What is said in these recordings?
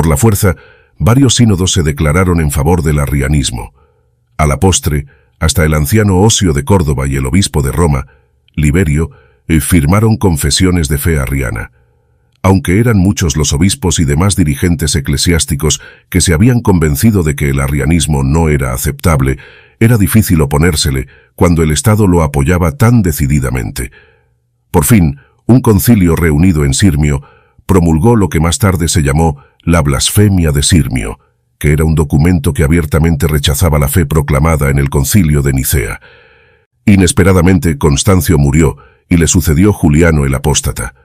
Por la fuerza, varios sínodos se declararon en favor del arrianismo. A la postre, hasta el anciano Ocio de Córdoba y el obispo de Roma, Liberio, eh, firmaron confesiones de fe arriana. Aunque eran muchos los obispos y demás dirigentes eclesiásticos que se habían convencido de que el arrianismo no era aceptable, era difícil oponérsele cuando el Estado lo apoyaba tan decididamente. Por fin, un concilio reunido en Sirmio promulgó lo que más tarde se llamó la blasfemia de Sirmio, que era un documento que abiertamente rechazaba la fe proclamada en el concilio de Nicea. Inesperadamente, Constancio murió y le sucedió Juliano el apóstata.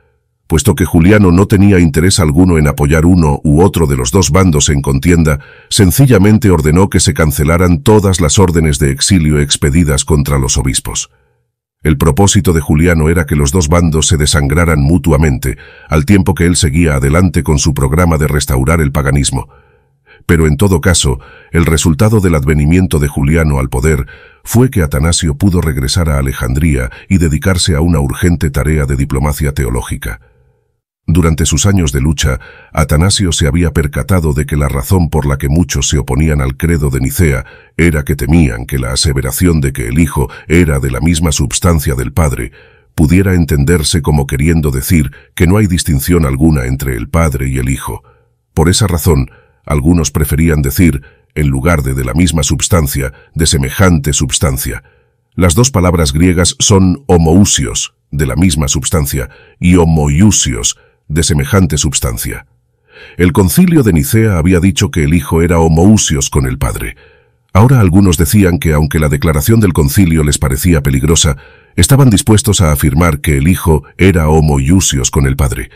Puesto que Juliano no tenía interés alguno en apoyar uno u otro de los dos bandos en contienda, sencillamente ordenó que se cancelaran todas las órdenes de exilio expedidas contra los obispos. El propósito de Juliano era que los dos bandos se desangraran mutuamente, al tiempo que él seguía adelante con su programa de restaurar el paganismo. Pero en todo caso, el resultado del advenimiento de Juliano al poder fue que Atanasio pudo regresar a Alejandría y dedicarse a una urgente tarea de diplomacia teológica. Durante sus años de lucha, Atanasio se había percatado de que la razón por la que muchos se oponían al credo de Nicea era que temían que la aseveración de que el Hijo era de la misma substancia del Padre pudiera entenderse como queriendo decir que no hay distinción alguna entre el Padre y el Hijo. Por esa razón, algunos preferían decir, en lugar de de la misma substancia, de semejante substancia. Las dos palabras griegas son homousios, de la misma substancia, y homoiousios, de semejante substancia. El concilio de Nicea había dicho que el Hijo era homoousios con el Padre. Ahora algunos decían que, aunque la declaración del concilio les parecía peligrosa, estaban dispuestos a afirmar que el Hijo era homousios con el Padre.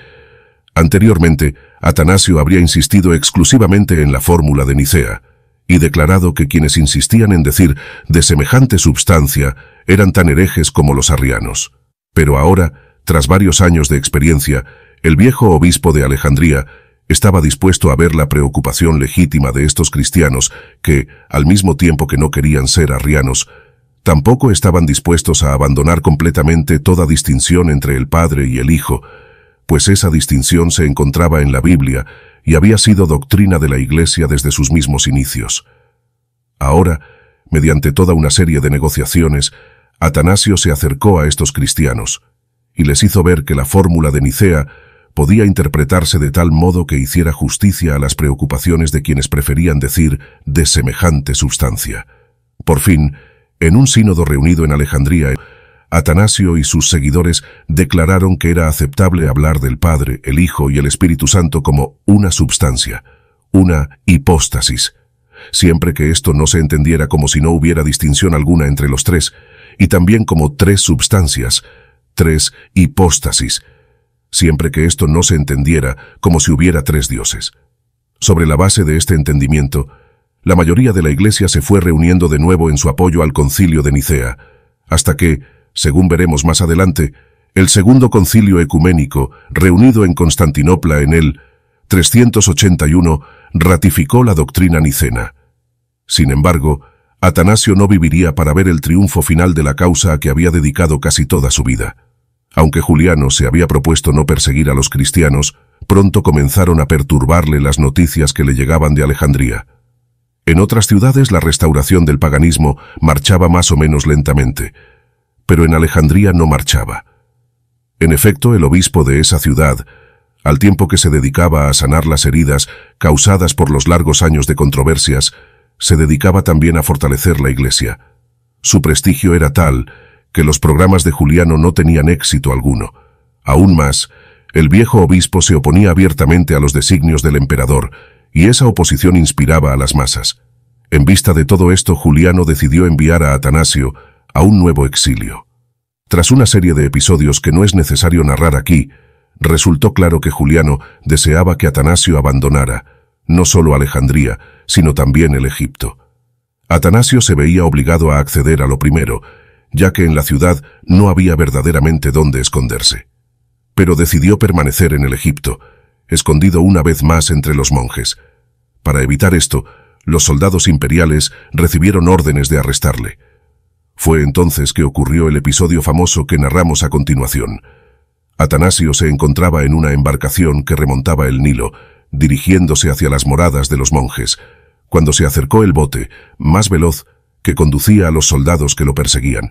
Anteriormente, Atanasio habría insistido exclusivamente en la fórmula de Nicea, y declarado que quienes insistían en decir de semejante substancia eran tan herejes como los arrianos. Pero ahora, tras varios años de experiencia, el viejo obispo de Alejandría estaba dispuesto a ver la preocupación legítima de estos cristianos que, al mismo tiempo que no querían ser arrianos, tampoco estaban dispuestos a abandonar completamente toda distinción entre el Padre y el Hijo, pues esa distinción se encontraba en la Biblia y había sido doctrina de la Iglesia desde sus mismos inicios. Ahora, mediante toda una serie de negociaciones, Atanasio se acercó a estos cristianos y les hizo ver que la fórmula de Nicea podía interpretarse de tal modo que hiciera justicia a las preocupaciones de quienes preferían decir de semejante sustancia. Por fin, en un sínodo reunido en Alejandría, Atanasio y sus seguidores declararon que era aceptable hablar del Padre, el Hijo y el Espíritu Santo como una substancia, una hipóstasis, siempre que esto no se entendiera como si no hubiera distinción alguna entre los tres, y también como tres substancias, tres hipóstasis, siempre que esto no se entendiera como si hubiera tres dioses. Sobre la base de este entendimiento, la mayoría de la Iglesia se fue reuniendo de nuevo en su apoyo al concilio de Nicea, hasta que, según veremos más adelante, el segundo concilio ecuménico, reunido en Constantinopla en el 381, ratificó la doctrina nicena. Sin embargo, Atanasio no viviría para ver el triunfo final de la causa a que había dedicado casi toda su vida. Aunque Juliano se había propuesto no perseguir a los cristianos, pronto comenzaron a perturbarle las noticias que le llegaban de Alejandría. En otras ciudades la restauración del paganismo marchaba más o menos lentamente, pero en Alejandría no marchaba. En efecto, el obispo de esa ciudad, al tiempo que se dedicaba a sanar las heridas causadas por los largos años de controversias, se dedicaba también a fortalecer la Iglesia. Su prestigio era tal que los programas de Juliano no tenían éxito alguno. Aún más, el viejo obispo se oponía abiertamente a los designios del emperador, y esa oposición inspiraba a las masas. En vista de todo esto, Juliano decidió enviar a Atanasio a un nuevo exilio. Tras una serie de episodios que no es necesario narrar aquí, resultó claro que Juliano deseaba que Atanasio abandonara, no solo Alejandría, sino también el Egipto. Atanasio se veía obligado a acceder a lo primero, ya que en la ciudad no había verdaderamente dónde esconderse. Pero decidió permanecer en el Egipto, escondido una vez más entre los monjes. Para evitar esto, los soldados imperiales recibieron órdenes de arrestarle. Fue entonces que ocurrió el episodio famoso que narramos a continuación. Atanasio se encontraba en una embarcación que remontaba el Nilo, dirigiéndose hacia las moradas de los monjes. Cuando se acercó el bote, más veloz, que conducía a los soldados que lo perseguían.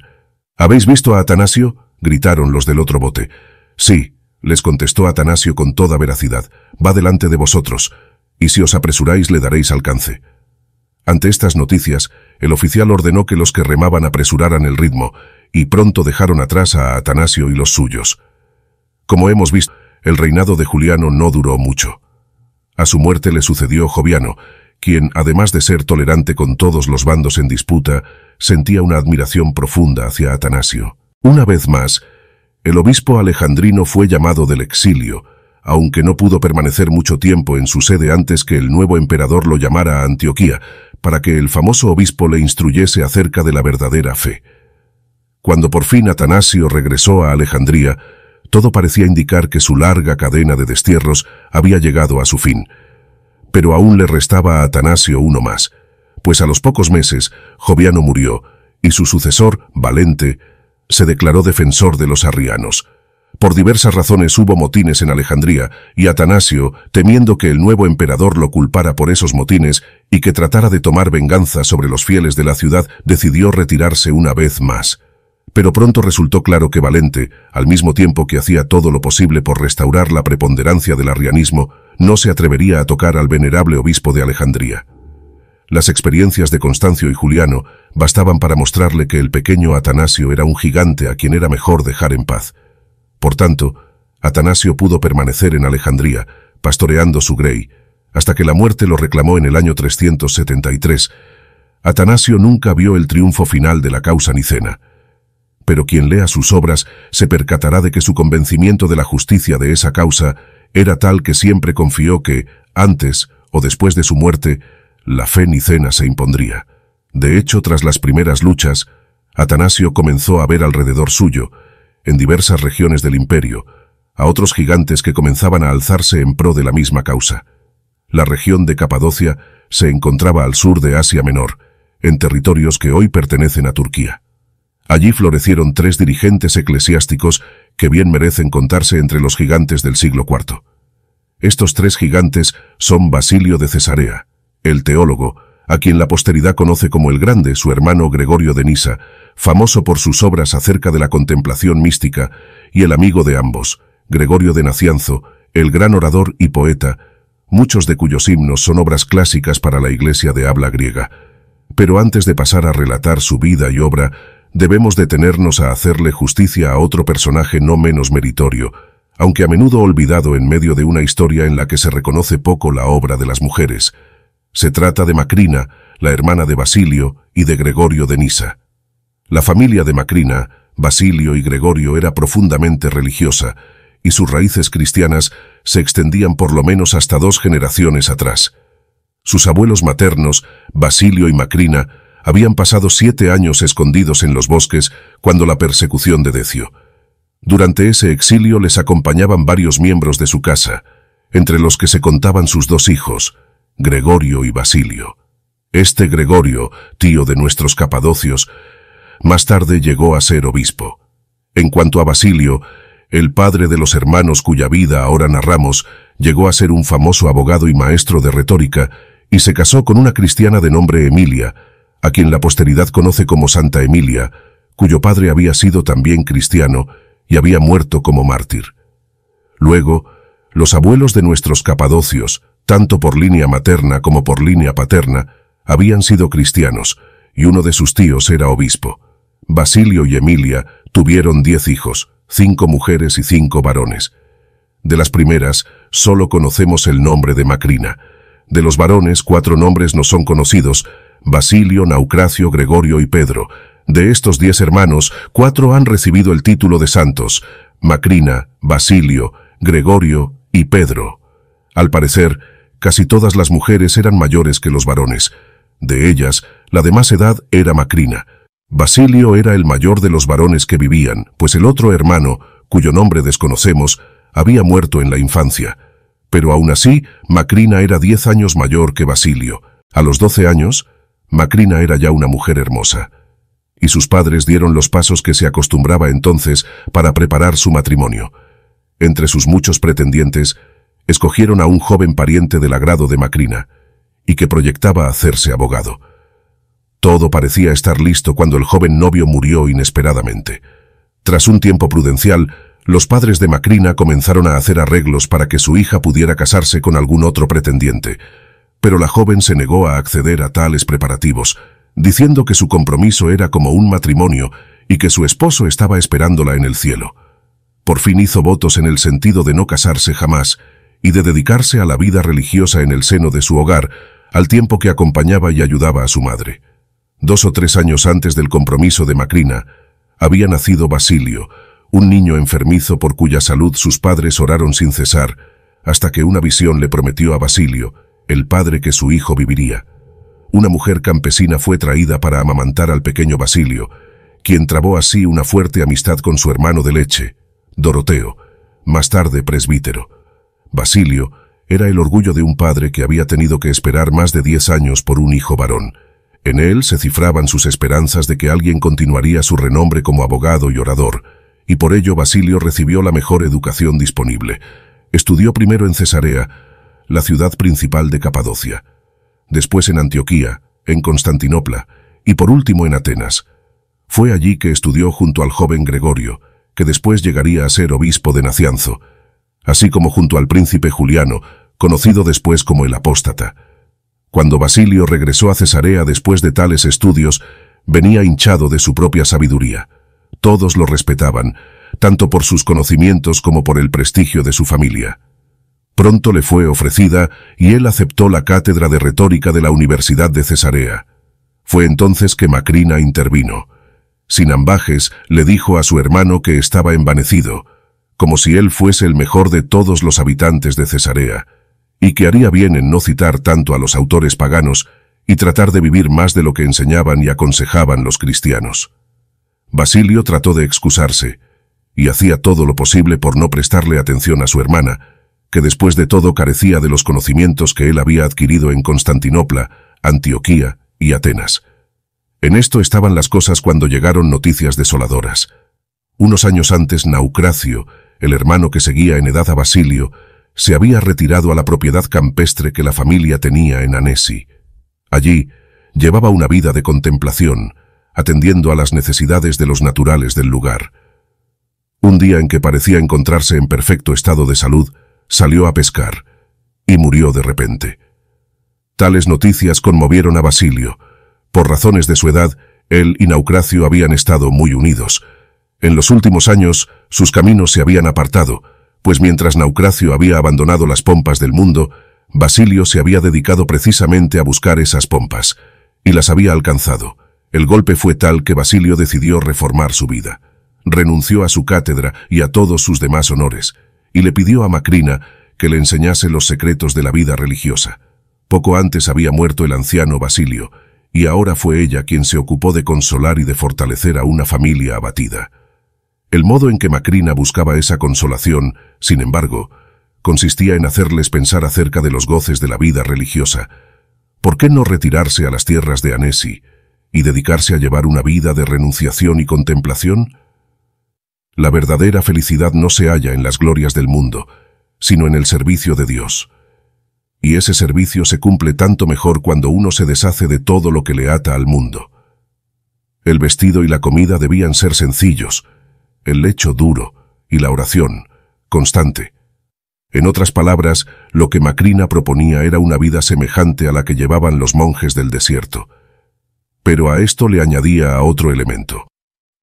¿Habéis visto a Atanasio? gritaron los del otro bote. Sí, les contestó Atanasio con toda veracidad. Va delante de vosotros, y si os apresuráis le daréis alcance. Ante estas noticias, el oficial ordenó que los que remaban apresuraran el ritmo, y pronto dejaron atrás a Atanasio y los suyos. Como hemos visto, el reinado de Juliano no duró mucho. A su muerte le sucedió Joviano, quien, además de ser tolerante con todos los bandos en disputa, sentía una admiración profunda hacia Atanasio. Una vez más, el obispo alejandrino fue llamado del exilio, aunque no pudo permanecer mucho tiempo en su sede antes que el nuevo emperador lo llamara a Antioquía, para que el famoso obispo le instruyese acerca de la verdadera fe. Cuando por fin Atanasio regresó a Alejandría, todo parecía indicar que su larga cadena de destierros había llegado a su fin, pero aún le restaba a Atanasio uno más, pues a los pocos meses Joviano murió y su sucesor, Valente, se declaró defensor de los arrianos. Por diversas razones hubo motines en Alejandría y Atanasio, temiendo que el nuevo emperador lo culpara por esos motines y que tratara de tomar venganza sobre los fieles de la ciudad, decidió retirarse una vez más pero pronto resultó claro que Valente, al mismo tiempo que hacía todo lo posible por restaurar la preponderancia del arrianismo, no se atrevería a tocar al venerable obispo de Alejandría. Las experiencias de Constancio y Juliano bastaban para mostrarle que el pequeño Atanasio era un gigante a quien era mejor dejar en paz. Por tanto, Atanasio pudo permanecer en Alejandría, pastoreando su grey, hasta que la muerte lo reclamó en el año 373. Atanasio nunca vio el triunfo final de la causa nicena pero quien lea sus obras se percatará de que su convencimiento de la justicia de esa causa era tal que siempre confió que, antes o después de su muerte, la fe nicena se impondría. De hecho, tras las primeras luchas, Atanasio comenzó a ver alrededor suyo, en diversas regiones del imperio, a otros gigantes que comenzaban a alzarse en pro de la misma causa. La región de Capadocia se encontraba al sur de Asia Menor, en territorios que hoy pertenecen a Turquía. Allí florecieron tres dirigentes eclesiásticos que bien merecen contarse entre los gigantes del siglo IV. Estos tres gigantes son Basilio de Cesarea, el teólogo, a quien la posteridad conoce como el Grande, su hermano Gregorio de Nisa, famoso por sus obras acerca de la contemplación mística, y el amigo de ambos, Gregorio de Nacianzo, el gran orador y poeta, muchos de cuyos himnos son obras clásicas para la iglesia de habla griega. Pero antes de pasar a relatar su vida y obra, debemos detenernos a hacerle justicia a otro personaje no menos meritorio, aunque a menudo olvidado en medio de una historia en la que se reconoce poco la obra de las mujeres. Se trata de Macrina, la hermana de Basilio y de Gregorio de Nisa. La familia de Macrina, Basilio y Gregorio era profundamente religiosa, y sus raíces cristianas se extendían por lo menos hasta dos generaciones atrás. Sus abuelos maternos, Basilio y Macrina, habían pasado siete años escondidos en los bosques cuando la persecución de Decio. Durante ese exilio les acompañaban varios miembros de su casa, entre los que se contaban sus dos hijos, Gregorio y Basilio. Este Gregorio, tío de nuestros capadocios, más tarde llegó a ser obispo. En cuanto a Basilio, el padre de los hermanos cuya vida ahora narramos, llegó a ser un famoso abogado y maestro de retórica, y se casó con una cristiana de nombre Emilia, a quien la posteridad conoce como Santa Emilia, cuyo padre había sido también cristiano y había muerto como mártir. Luego, los abuelos de nuestros capadocios, tanto por línea materna como por línea paterna, habían sido cristianos, y uno de sus tíos era obispo. Basilio y Emilia tuvieron diez hijos, cinco mujeres y cinco varones. De las primeras, solo conocemos el nombre de Macrina. De los varones, cuatro nombres no son conocidos, Basilio, Naucracio, Gregorio y Pedro. De estos diez hermanos, cuatro han recibido el título de santos, Macrina, Basilio, Gregorio y Pedro. Al parecer, casi todas las mujeres eran mayores que los varones. De ellas, la de más edad era Macrina. Basilio era el mayor de los varones que vivían, pues el otro hermano, cuyo nombre desconocemos, había muerto en la infancia. Pero aún así, Macrina era diez años mayor que Basilio. A los doce años, Macrina era ya una mujer hermosa, y sus padres dieron los pasos que se acostumbraba entonces para preparar su matrimonio. Entre sus muchos pretendientes, escogieron a un joven pariente del agrado de Macrina, y que proyectaba hacerse abogado. Todo parecía estar listo cuando el joven novio murió inesperadamente. Tras un tiempo prudencial, los padres de Macrina comenzaron a hacer arreglos para que su hija pudiera casarse con algún otro pretendiente, pero la joven se negó a acceder a tales preparativos, diciendo que su compromiso era como un matrimonio y que su esposo estaba esperándola en el cielo. Por fin hizo votos en el sentido de no casarse jamás y de dedicarse a la vida religiosa en el seno de su hogar, al tiempo que acompañaba y ayudaba a su madre. Dos o tres años antes del compromiso de Macrina, había nacido Basilio, un niño enfermizo por cuya salud sus padres oraron sin cesar, hasta que una visión le prometió a Basilio el padre que su hijo viviría. Una mujer campesina fue traída para amamantar al pequeño Basilio, quien trabó así una fuerte amistad con su hermano de leche, Doroteo, más tarde presbítero. Basilio era el orgullo de un padre que había tenido que esperar más de diez años por un hijo varón. En él se cifraban sus esperanzas de que alguien continuaría su renombre como abogado y orador, y por ello Basilio recibió la mejor educación disponible. Estudió primero en Cesarea, la ciudad principal de Capadocia, después en Antioquía, en Constantinopla y por último en Atenas. Fue allí que estudió junto al joven Gregorio, que después llegaría a ser obispo de Nacianzo, así como junto al príncipe Juliano, conocido después como el apóstata. Cuando Basilio regresó a Cesarea después de tales estudios, venía hinchado de su propia sabiduría. Todos lo respetaban, tanto por sus conocimientos como por el prestigio de su familia. Pronto le fue ofrecida y él aceptó la cátedra de retórica de la Universidad de Cesarea. Fue entonces que Macrina intervino. Sin ambajes, le dijo a su hermano que estaba envanecido, como si él fuese el mejor de todos los habitantes de Cesarea, y que haría bien en no citar tanto a los autores paganos y tratar de vivir más de lo que enseñaban y aconsejaban los cristianos. Basilio trató de excusarse, y hacía todo lo posible por no prestarle atención a su hermana, que después de todo carecía de los conocimientos que él había adquirido en Constantinopla, Antioquía y Atenas. En esto estaban las cosas cuando llegaron noticias desoladoras. Unos años antes, Naucracio, el hermano que seguía en edad a Basilio, se había retirado a la propiedad campestre que la familia tenía en Anesi. Allí, llevaba una vida de contemplación, atendiendo a las necesidades de los naturales del lugar. Un día en que parecía encontrarse en perfecto estado de salud, salió a pescar y murió de repente. Tales noticias conmovieron a Basilio. Por razones de su edad, él y Naucracio habían estado muy unidos. En los últimos años, sus caminos se habían apartado, pues mientras Naucracio había abandonado las pompas del mundo, Basilio se había dedicado precisamente a buscar esas pompas, y las había alcanzado. El golpe fue tal que Basilio decidió reformar su vida. Renunció a su cátedra y a todos sus demás honores, y le pidió a Macrina que le enseñase los secretos de la vida religiosa. Poco antes había muerto el anciano Basilio, y ahora fue ella quien se ocupó de consolar y de fortalecer a una familia abatida. El modo en que Macrina buscaba esa consolación, sin embargo, consistía en hacerles pensar acerca de los goces de la vida religiosa. ¿Por qué no retirarse a las tierras de Anesi y dedicarse a llevar una vida de renunciación y contemplación? La verdadera felicidad no se halla en las glorias del mundo, sino en el servicio de Dios. Y ese servicio se cumple tanto mejor cuando uno se deshace de todo lo que le ata al mundo. El vestido y la comida debían ser sencillos, el lecho duro y la oración, constante. En otras palabras, lo que Macrina proponía era una vida semejante a la que llevaban los monjes del desierto. Pero a esto le añadía a otro elemento.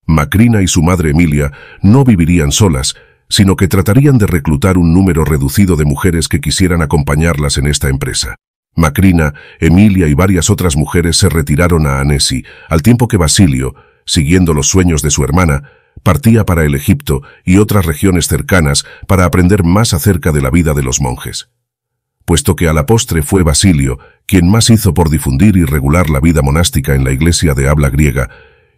Macrina y su madre Emilia no vivirían solas, sino que tratarían de reclutar un número reducido de mujeres que quisieran acompañarlas en esta empresa. Macrina, Emilia y varias otras mujeres se retiraron a Anesi, al tiempo que Basilio, siguiendo los sueños de su hermana, partía para el Egipto y otras regiones cercanas para aprender más acerca de la vida de los monjes. Puesto que a la postre fue Basilio quien más hizo por difundir y regular la vida monástica en la iglesia de habla griega,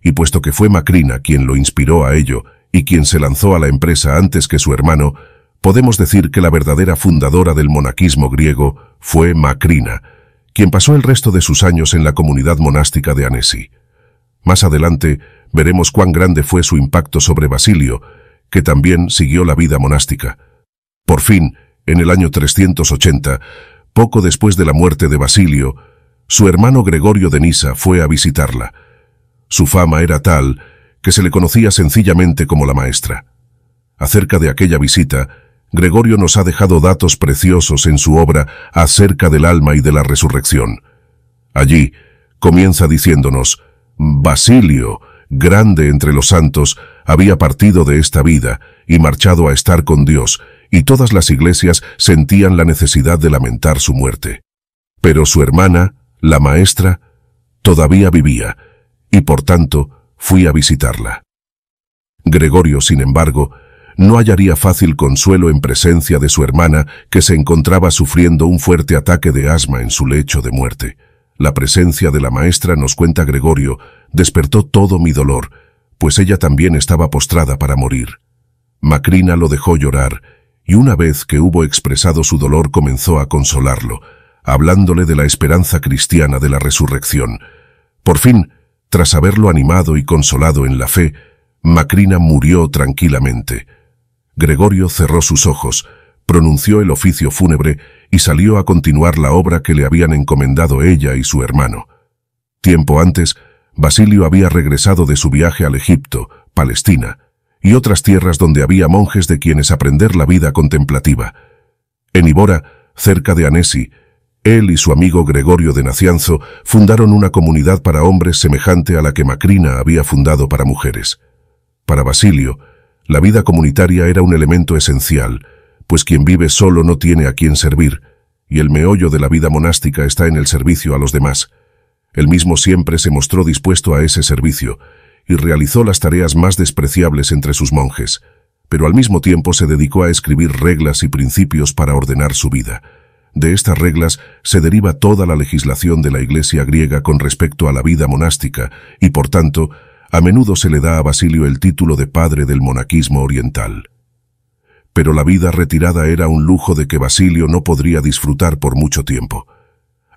y puesto que fue Macrina quien lo inspiró a ello y quien se lanzó a la empresa antes que su hermano, podemos decir que la verdadera fundadora del monaquismo griego fue Macrina, quien pasó el resto de sus años en la comunidad monástica de Anesi. Más adelante veremos cuán grande fue su impacto sobre Basilio, que también siguió la vida monástica. Por fin, en el año 380, poco después de la muerte de Basilio, su hermano Gregorio de Nisa fue a visitarla, su fama era tal que se le conocía sencillamente como la maestra. Acerca de aquella visita, Gregorio nos ha dejado datos preciosos en su obra acerca del alma y de la resurrección. Allí, comienza diciéndonos, Basilio, grande entre los santos, había partido de esta vida y marchado a estar con Dios, y todas las iglesias sentían la necesidad de lamentar su muerte. Pero su hermana, la maestra, todavía vivía, y por tanto fui a visitarla. Gregorio, sin embargo, no hallaría fácil consuelo en presencia de su hermana que se encontraba sufriendo un fuerte ataque de asma en su lecho de muerte. La presencia de la maestra, nos cuenta Gregorio, despertó todo mi dolor, pues ella también estaba postrada para morir. Macrina lo dejó llorar, y una vez que hubo expresado su dolor comenzó a consolarlo, hablándole de la esperanza cristiana de la resurrección. Por fin, tras haberlo animado y consolado en la fe, Macrina murió tranquilamente. Gregorio cerró sus ojos, pronunció el oficio fúnebre y salió a continuar la obra que le habían encomendado ella y su hermano. Tiempo antes, Basilio había regresado de su viaje al Egipto, Palestina, y otras tierras donde había monjes de quienes aprender la vida contemplativa. En Ibora, cerca de Anesi, él y su amigo Gregorio de Nacianzo fundaron una comunidad para hombres semejante a la que Macrina había fundado para mujeres. Para Basilio, la vida comunitaria era un elemento esencial, pues quien vive solo no tiene a quien servir, y el meollo de la vida monástica está en el servicio a los demás. Él mismo siempre se mostró dispuesto a ese servicio, y realizó las tareas más despreciables entre sus monjes, pero al mismo tiempo se dedicó a escribir reglas y principios para ordenar su vida. De estas reglas se deriva toda la legislación de la Iglesia griega con respecto a la vida monástica y, por tanto, a menudo se le da a Basilio el título de padre del monaquismo oriental. Pero la vida retirada era un lujo de que Basilio no podría disfrutar por mucho tiempo.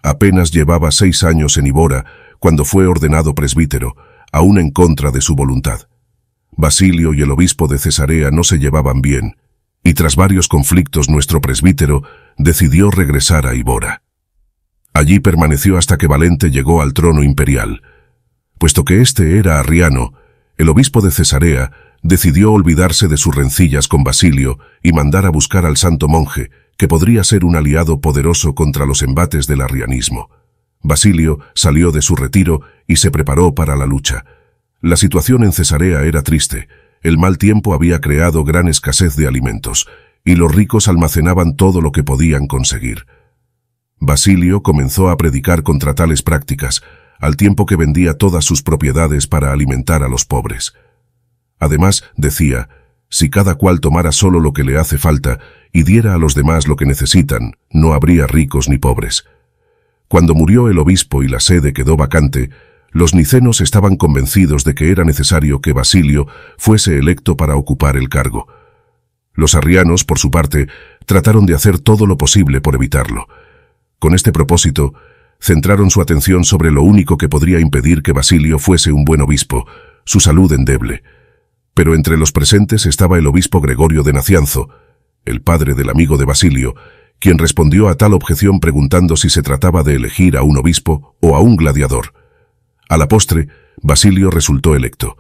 Apenas llevaba seis años en Ibora cuando fue ordenado presbítero, aún en contra de su voluntad. Basilio y el obispo de Cesarea no se llevaban bien, y tras varios conflictos nuestro presbítero decidió regresar a Ibora. Allí permaneció hasta que Valente llegó al trono imperial. Puesto que este era arriano, el obispo de Cesarea decidió olvidarse de sus rencillas con Basilio y mandar a buscar al santo monje, que podría ser un aliado poderoso contra los embates del arrianismo. Basilio salió de su retiro y se preparó para la lucha. La situación en Cesarea era triste. El mal tiempo había creado gran escasez de alimentos y los ricos almacenaban todo lo que podían conseguir. Basilio comenzó a predicar contra tales prácticas, al tiempo que vendía todas sus propiedades para alimentar a los pobres. Además, decía, si cada cual tomara solo lo que le hace falta y diera a los demás lo que necesitan, no habría ricos ni pobres. Cuando murió el obispo y la sede quedó vacante, los nicenos estaban convencidos de que era necesario que Basilio fuese electo para ocupar el cargo. Los arrianos, por su parte, trataron de hacer todo lo posible por evitarlo. Con este propósito, centraron su atención sobre lo único que podría impedir que Basilio fuese un buen obispo, su salud endeble. Pero entre los presentes estaba el obispo Gregorio de Nacianzo, el padre del amigo de Basilio, quien respondió a tal objeción preguntando si se trataba de elegir a un obispo o a un gladiador. A la postre, Basilio resultó electo.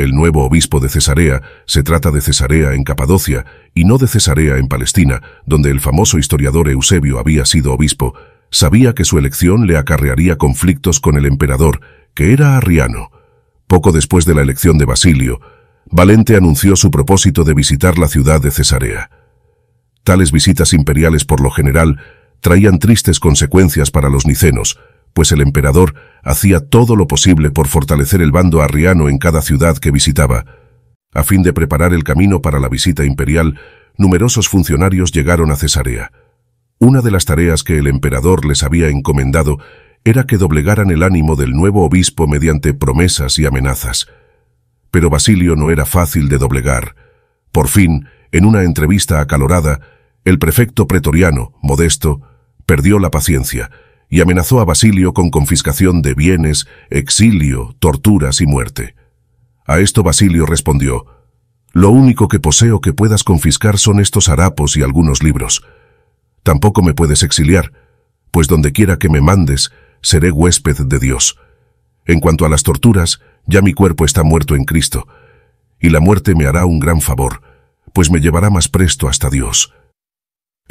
El nuevo obispo de Cesarea se trata de Cesarea en Capadocia y no de Cesarea en Palestina, donde el famoso historiador Eusebio había sido obispo, sabía que su elección le acarrearía conflictos con el emperador, que era arriano. Poco después de la elección de Basilio, Valente anunció su propósito de visitar la ciudad de Cesarea. Tales visitas imperiales por lo general traían tristes consecuencias para los nicenos, pues el emperador hacía todo lo posible por fortalecer el bando arriano en cada ciudad que visitaba. A fin de preparar el camino para la visita imperial, numerosos funcionarios llegaron a Cesarea. Una de las tareas que el emperador les había encomendado era que doblegaran el ánimo del nuevo obispo mediante promesas y amenazas. Pero Basilio no era fácil de doblegar. Por fin, en una entrevista acalorada, el prefecto pretoriano, Modesto, perdió la paciencia y amenazó a Basilio con confiscación de bienes, exilio, torturas y muerte. A esto Basilio respondió, Lo único que poseo que puedas confiscar son estos harapos y algunos libros. Tampoco me puedes exiliar, pues donde quiera que me mandes, seré huésped de Dios. En cuanto a las torturas, ya mi cuerpo está muerto en Cristo, y la muerte me hará un gran favor, pues me llevará más presto hasta Dios.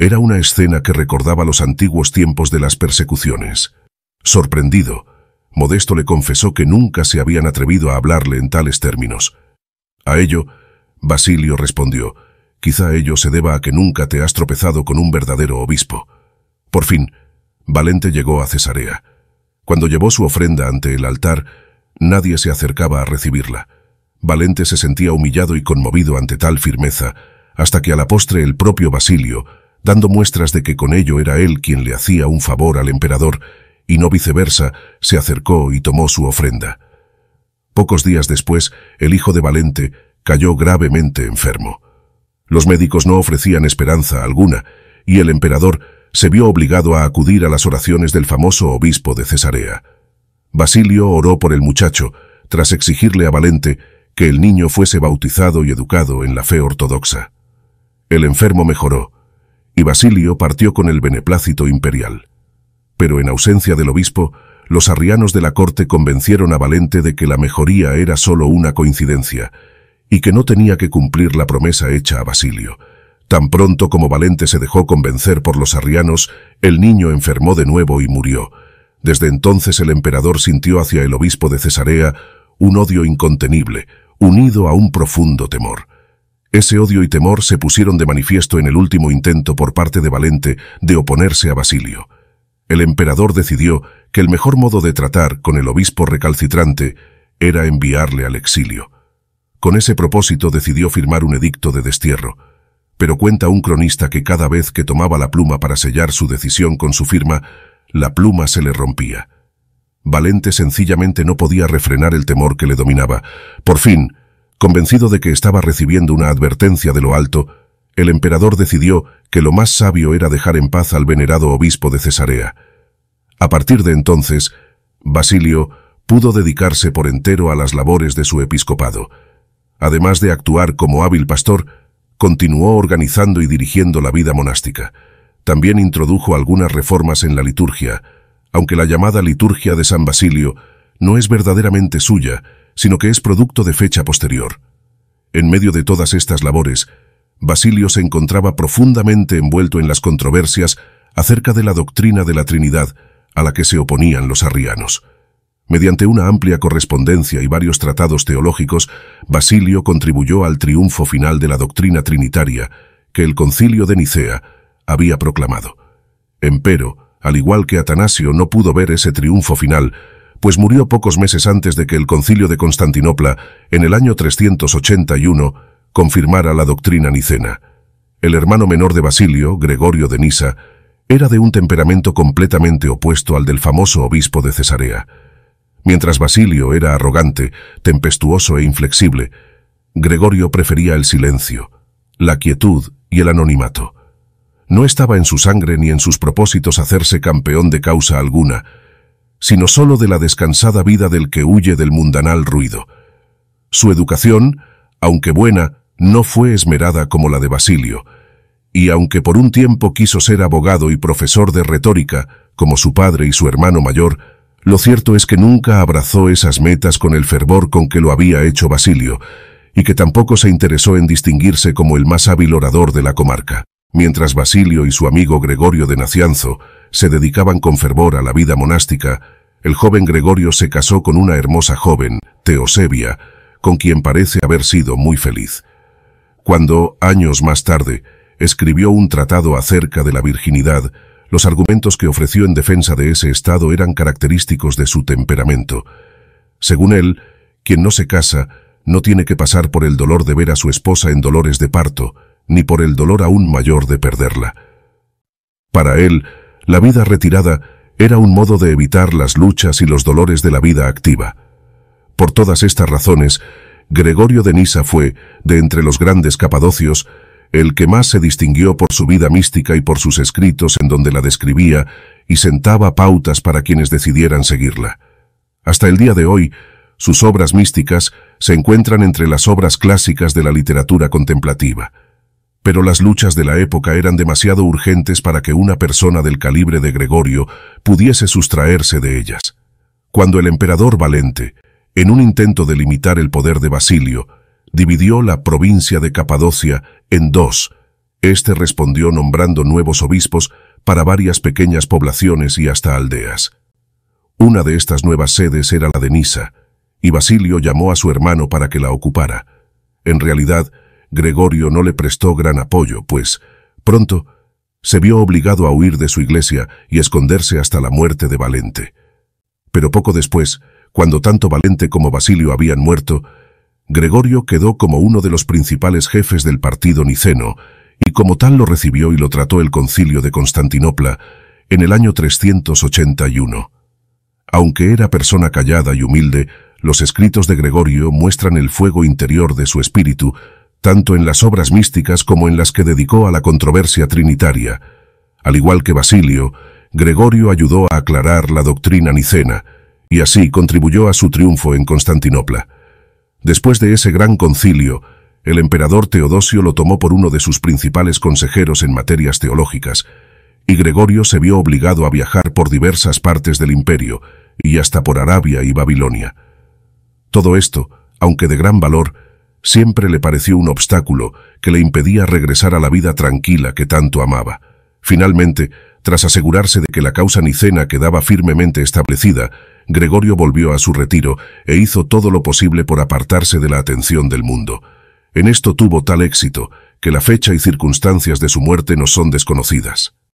Era una escena que recordaba los antiguos tiempos de las persecuciones. Sorprendido, Modesto le confesó que nunca se habían atrevido a hablarle en tales términos. A ello, Basilio respondió, quizá ello se deba a que nunca te has tropezado con un verdadero obispo. Por fin, Valente llegó a Cesarea. Cuando llevó su ofrenda ante el altar, nadie se acercaba a recibirla. Valente se sentía humillado y conmovido ante tal firmeza, hasta que a la postre el propio Basilio dando muestras de que con ello era él quien le hacía un favor al emperador, y no viceversa, se acercó y tomó su ofrenda. Pocos días después, el hijo de Valente cayó gravemente enfermo. Los médicos no ofrecían esperanza alguna, y el emperador se vio obligado a acudir a las oraciones del famoso obispo de Cesarea. Basilio oró por el muchacho, tras exigirle a Valente que el niño fuese bautizado y educado en la fe ortodoxa. El enfermo mejoró, y Basilio partió con el beneplácito imperial. Pero en ausencia del obispo, los arrianos de la corte convencieron a Valente de que la mejoría era solo una coincidencia y que no tenía que cumplir la promesa hecha a Basilio. Tan pronto como Valente se dejó convencer por los arrianos, el niño enfermó de nuevo y murió. Desde entonces el emperador sintió hacia el obispo de Cesarea un odio incontenible, unido a un profundo temor. Ese odio y temor se pusieron de manifiesto en el último intento por parte de Valente de oponerse a Basilio. El emperador decidió que el mejor modo de tratar con el obispo recalcitrante era enviarle al exilio. Con ese propósito decidió firmar un edicto de destierro, pero cuenta un cronista que cada vez que tomaba la pluma para sellar su decisión con su firma, la pluma se le rompía. Valente sencillamente no podía refrenar el temor que le dominaba. Por fin, Convencido de que estaba recibiendo una advertencia de lo alto, el emperador decidió que lo más sabio era dejar en paz al venerado obispo de Cesarea. A partir de entonces, Basilio pudo dedicarse por entero a las labores de su episcopado. Además de actuar como hábil pastor, continuó organizando y dirigiendo la vida monástica. También introdujo algunas reformas en la liturgia, aunque la llamada liturgia de San Basilio no es verdaderamente suya, sino que es producto de fecha posterior. En medio de todas estas labores, Basilio se encontraba profundamente envuelto en las controversias acerca de la doctrina de la Trinidad a la que se oponían los arrianos. Mediante una amplia correspondencia y varios tratados teológicos, Basilio contribuyó al triunfo final de la doctrina trinitaria que el concilio de Nicea había proclamado. Empero, al igual que Atanasio no pudo ver ese triunfo final, pues murió pocos meses antes de que el concilio de Constantinopla, en el año 381, confirmara la doctrina nicena. El hermano menor de Basilio, Gregorio de Nisa, era de un temperamento completamente opuesto al del famoso obispo de Cesarea. Mientras Basilio era arrogante, tempestuoso e inflexible, Gregorio prefería el silencio, la quietud y el anonimato. No estaba en su sangre ni en sus propósitos hacerse campeón de causa alguna, sino sólo de la descansada vida del que huye del mundanal ruido. Su educación, aunque buena, no fue esmerada como la de Basilio, y aunque por un tiempo quiso ser abogado y profesor de retórica, como su padre y su hermano mayor, lo cierto es que nunca abrazó esas metas con el fervor con que lo había hecho Basilio, y que tampoco se interesó en distinguirse como el más hábil orador de la comarca. Mientras Basilio y su amigo Gregorio de Nacianzo se dedicaban con fervor a la vida monástica, el joven Gregorio se casó con una hermosa joven, Teosebia, con quien parece haber sido muy feliz. Cuando, años más tarde, escribió un tratado acerca de la virginidad, los argumentos que ofreció en defensa de ese estado eran característicos de su temperamento. Según él, quien no se casa no tiene que pasar por el dolor de ver a su esposa en dolores de parto, ni por el dolor aún mayor de perderla. Para él, la vida retirada era un modo de evitar las luchas y los dolores de la vida activa. Por todas estas razones, Gregorio de Nisa fue, de entre los grandes capadocios, el que más se distinguió por su vida mística y por sus escritos en donde la describía y sentaba pautas para quienes decidieran seguirla. Hasta el día de hoy, sus obras místicas se encuentran entre las obras clásicas de la literatura contemplativa pero las luchas de la época eran demasiado urgentes para que una persona del calibre de Gregorio pudiese sustraerse de ellas. Cuando el emperador Valente, en un intento de limitar el poder de Basilio, dividió la provincia de Capadocia en dos, este respondió nombrando nuevos obispos para varias pequeñas poblaciones y hasta aldeas. Una de estas nuevas sedes era la de Nisa, y Basilio llamó a su hermano para que la ocupara. En realidad, Gregorio no le prestó gran apoyo, pues, pronto, se vio obligado a huir de su iglesia y esconderse hasta la muerte de Valente. Pero poco después, cuando tanto Valente como Basilio habían muerto, Gregorio quedó como uno de los principales jefes del partido niceno, y como tal lo recibió y lo trató el concilio de Constantinopla en el año 381. Aunque era persona callada y humilde, los escritos de Gregorio muestran el fuego interior de su espíritu tanto en las obras místicas como en las que dedicó a la controversia trinitaria. Al igual que Basilio, Gregorio ayudó a aclarar la doctrina nicena, y así contribuyó a su triunfo en Constantinopla. Después de ese gran concilio, el emperador Teodosio lo tomó por uno de sus principales consejeros en materias teológicas, y Gregorio se vio obligado a viajar por diversas partes del imperio, y hasta por Arabia y Babilonia. Todo esto, aunque de gran valor, siempre le pareció un obstáculo que le impedía regresar a la vida tranquila que tanto amaba. Finalmente, tras asegurarse de que la causa nicena quedaba firmemente establecida, Gregorio volvió a su retiro e hizo todo lo posible por apartarse de la atención del mundo. En esto tuvo tal éxito que la fecha y circunstancias de su muerte no son desconocidas.